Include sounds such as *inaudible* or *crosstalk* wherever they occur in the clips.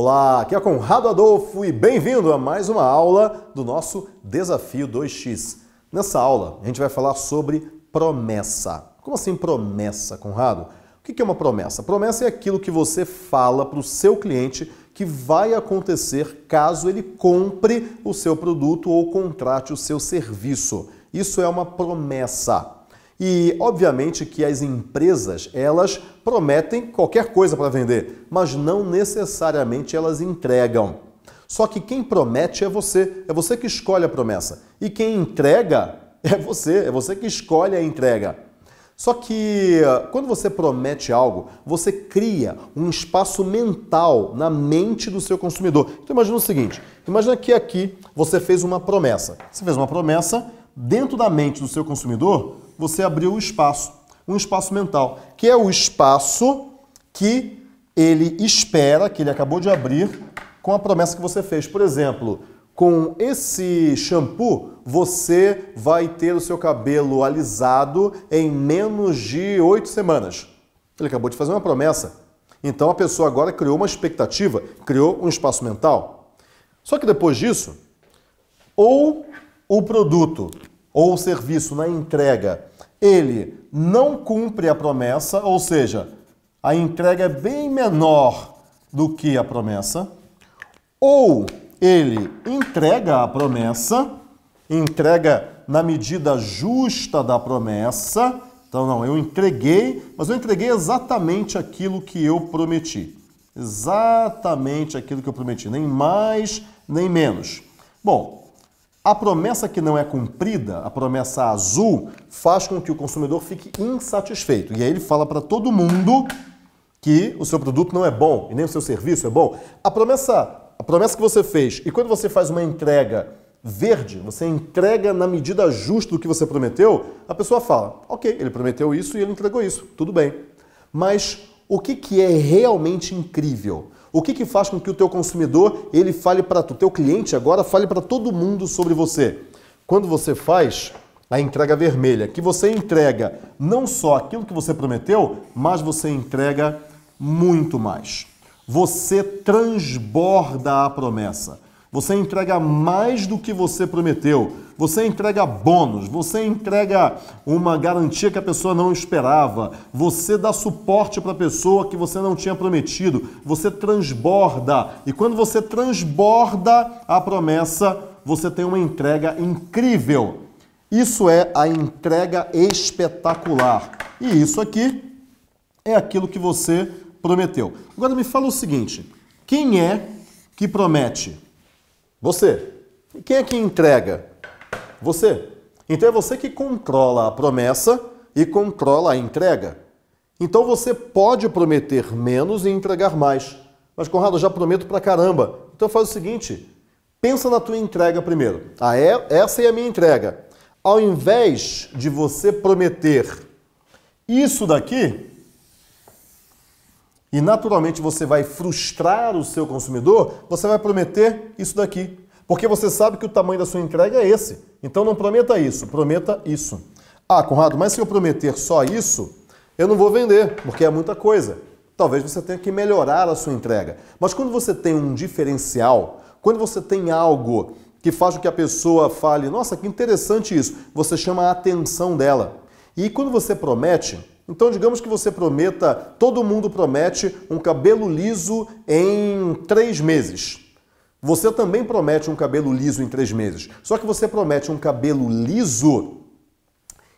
Olá, aqui é Conrado Adolfo e bem-vindo a mais uma aula do nosso Desafio 2x. Nessa aula, a gente vai falar sobre promessa. Como assim promessa, Conrado? O que é uma promessa? Promessa é aquilo que você fala para o seu cliente que vai acontecer caso ele compre o seu produto ou contrate o seu serviço. Isso é uma promessa. E obviamente que as empresas, elas prometem qualquer coisa para vender, mas não necessariamente elas entregam. Só que quem promete é você, é você que escolhe a promessa. E quem entrega *laughs* é você, é você que escolhe a entrega. Só que quando você promete algo, você cria um espaço mental na mente do seu consumidor. Então imagina o seguinte: imagina que aqui você fez uma promessa. Você fez uma promessa, dentro da mente do seu consumidor, você abriu um espaço, um espaço mental, que é o espaço que ele espera, que ele acabou de abrir, com a promessa que você fez. Por exemplo, com esse shampoo, você vai ter o seu cabelo alisado em menos de oito semanas. Ele acabou de fazer uma promessa. Então a pessoa agora criou uma expectativa, criou um espaço mental. Só que depois disso, ou o produto ou serviço na entrega, ele não cumpre a promessa, ou seja, a entrega é bem menor do que a promessa, ou ele entrega a promessa, entrega na medida justa da promessa. Então, não, eu entreguei, mas eu entreguei exatamente aquilo que eu prometi. Exatamente aquilo que eu prometi, nem mais, nem menos. Bom, a promessa que não é cumprida, a promessa azul, faz com que o consumidor fique insatisfeito. E aí ele fala para todo mundo que o seu produto não é bom e nem o seu serviço é bom. A promessa, a promessa que você fez e quando você faz uma entrega verde, você entrega na medida justa do que você prometeu, a pessoa fala: "OK, ele prometeu isso e ele entregou isso. Tudo bem". Mas o que que é realmente incrível? O que, que faz com que o teu consumidor ele fale para tu, teu cliente agora fale para todo mundo sobre você? Quando você faz a entrega vermelha, que você entrega não só aquilo que você prometeu, mas você entrega muito mais. Você transborda a promessa. Você entrega mais do que você prometeu você entrega bônus, você entrega uma garantia que a pessoa não esperava, você dá suporte para a pessoa que você não tinha prometido, você transborda. E quando você transborda a promessa, você tem uma entrega incrível. Isso é a entrega espetacular. E isso aqui é aquilo que você prometeu. Agora me fala o seguinte: quem é que promete? Você. E quem é que entrega? Você. Então é você que controla a promessa e controla a entrega. Então você pode prometer menos e entregar mais. Mas, Conrado, eu já prometo pra caramba. Então faz o seguinte: pensa na tua entrega primeiro. Ah, é? Essa é a minha entrega. Ao invés de você prometer isso daqui, e naturalmente você vai frustrar o seu consumidor, você vai prometer isso daqui. Porque você sabe que o tamanho da sua entrega é esse. Então não prometa isso, prometa isso. Ah, Conrado, mas se eu prometer só isso, eu não vou vender, porque é muita coisa. Talvez você tenha que melhorar a sua entrega. Mas quando você tem um diferencial, quando você tem algo que faz com que a pessoa fale, nossa, que interessante isso, você chama a atenção dela. E quando você promete, então digamos que você prometa, todo mundo promete um cabelo liso em três meses. Você também promete um cabelo liso em três meses, só que você promete um cabelo liso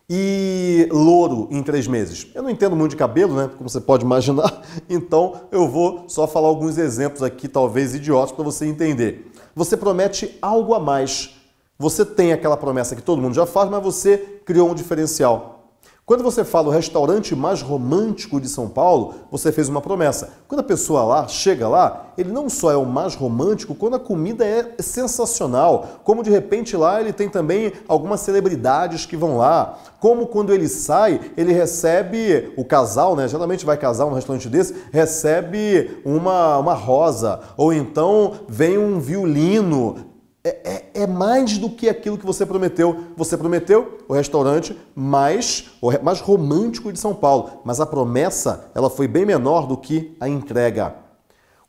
e louro em três meses. Eu não entendo muito de cabelo, né? Como você pode imaginar. *laughs* Então eu vou só falar alguns exemplos aqui, talvez idiotas, para você entender. Você promete algo a mais. Você tem aquela promessa que todo mundo já faz, mas você criou um diferencial. Quando você fala o restaurante mais romântico de São Paulo, você fez uma promessa. Quando a pessoa lá chega lá, ele não só é o mais romântico, quando a comida é sensacional, como de repente lá ele tem também algumas celebridades que vão lá, como quando ele sai, ele recebe o casal, né? Geralmente vai casar um restaurante desse, recebe uma, uma rosa, ou então vem um violino, é, é, é mais do que aquilo que você prometeu. Você prometeu o restaurante mais, mais romântico de São Paulo, mas a promessa ela foi bem menor do que a entrega.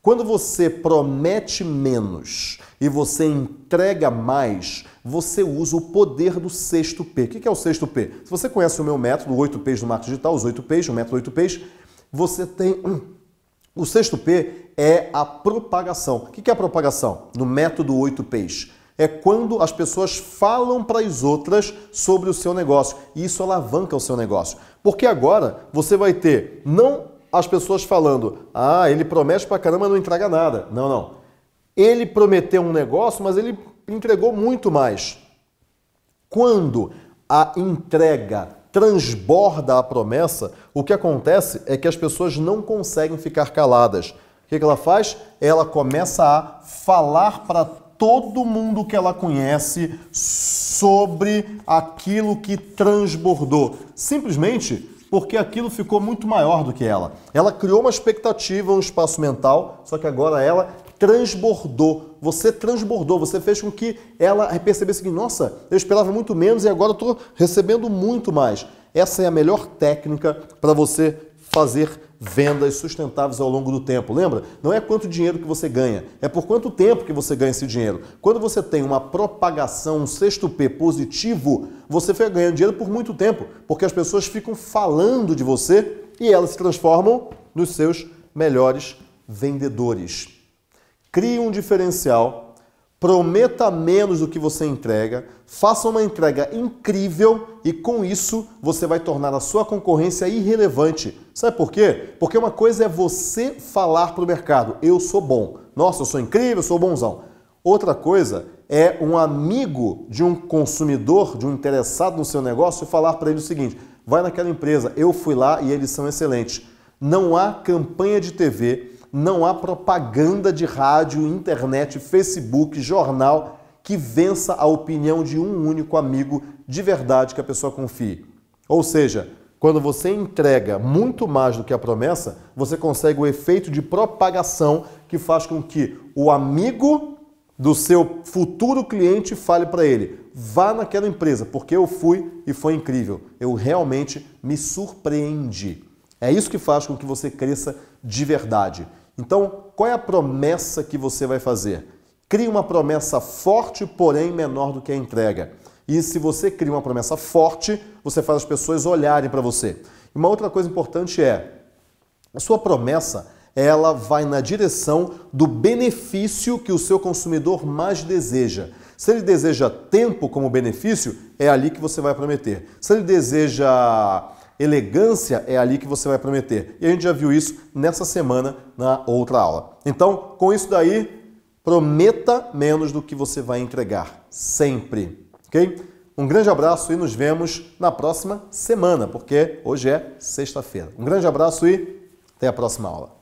Quando você promete menos e você entrega mais, você usa o poder do sexto P. O que é o sexto P? Se você conhece o meu método, o 8 P's do marketing digital, os 8 P's, o método 8 P's, você tem um. O sexto P é a propagação. O que é a propagação? No método 8 P's é quando as pessoas falam para as outras sobre o seu negócio. E isso alavanca o seu negócio. Porque agora você vai ter não as pessoas falando, ah, ele promete para caramba, não entrega nada. Não, não. Ele prometeu um negócio, mas ele entregou muito mais. Quando a entrega transborda a promessa, o que acontece é que as pessoas não conseguem ficar caladas. O que ela faz? Ela começa a falar para todo mundo que ela conhece sobre aquilo que transbordou, simplesmente porque aquilo ficou muito maior do que ela. Ela criou uma expectativa, um espaço mental, só que agora ela transbordou. Você transbordou, você fez com que ela percebesse que, nossa, eu esperava muito menos e agora estou recebendo muito mais. Essa é a melhor técnica para você fazer vendas sustentáveis ao longo do tempo. Lembra? Não é quanto dinheiro que você ganha, é por quanto tempo que você ganha esse dinheiro. Quando você tem uma propagação, um sexto P positivo, você fica ganhando dinheiro por muito tempo, porque as pessoas ficam falando de você e elas se transformam nos seus melhores vendedores. Crie um diferencial, prometa menos do que você entrega, faça uma entrega incrível e com isso você vai tornar a sua concorrência irrelevante Sabe por quê? Porque uma coisa é você falar para o mercado, eu sou bom, nossa, eu sou incrível, eu sou bonzão. Outra coisa é um amigo de um consumidor, de um interessado no seu negócio, falar para ele o seguinte: vai naquela empresa, eu fui lá e eles são excelentes. Não há campanha de TV, não há propaganda de rádio, internet, Facebook, jornal que vença a opinião de um único amigo de verdade que a pessoa confie. Ou seja, quando você entrega muito mais do que a promessa, você consegue o efeito de propagação que faz com que o amigo do seu futuro cliente fale para ele: vá naquela empresa, porque eu fui e foi incrível. Eu realmente me surpreendi. É isso que faz com que você cresça de verdade. Então, qual é a promessa que você vai fazer? Crie uma promessa forte, porém menor do que a entrega. E se você cria uma promessa forte, você faz as pessoas olharem para você. E uma outra coisa importante é a sua promessa, ela vai na direção do benefício que o seu consumidor mais deseja. Se ele deseja tempo como benefício, é ali que você vai prometer. Se ele deseja elegância, é ali que você vai prometer. E a gente já viu isso nessa semana na outra aula. Então, com isso daí, prometa menos do que você vai entregar, sempre ok? Um grande abraço e nos vemos na próxima semana, porque hoje é sexta-feira. Um grande abraço e até a próxima aula.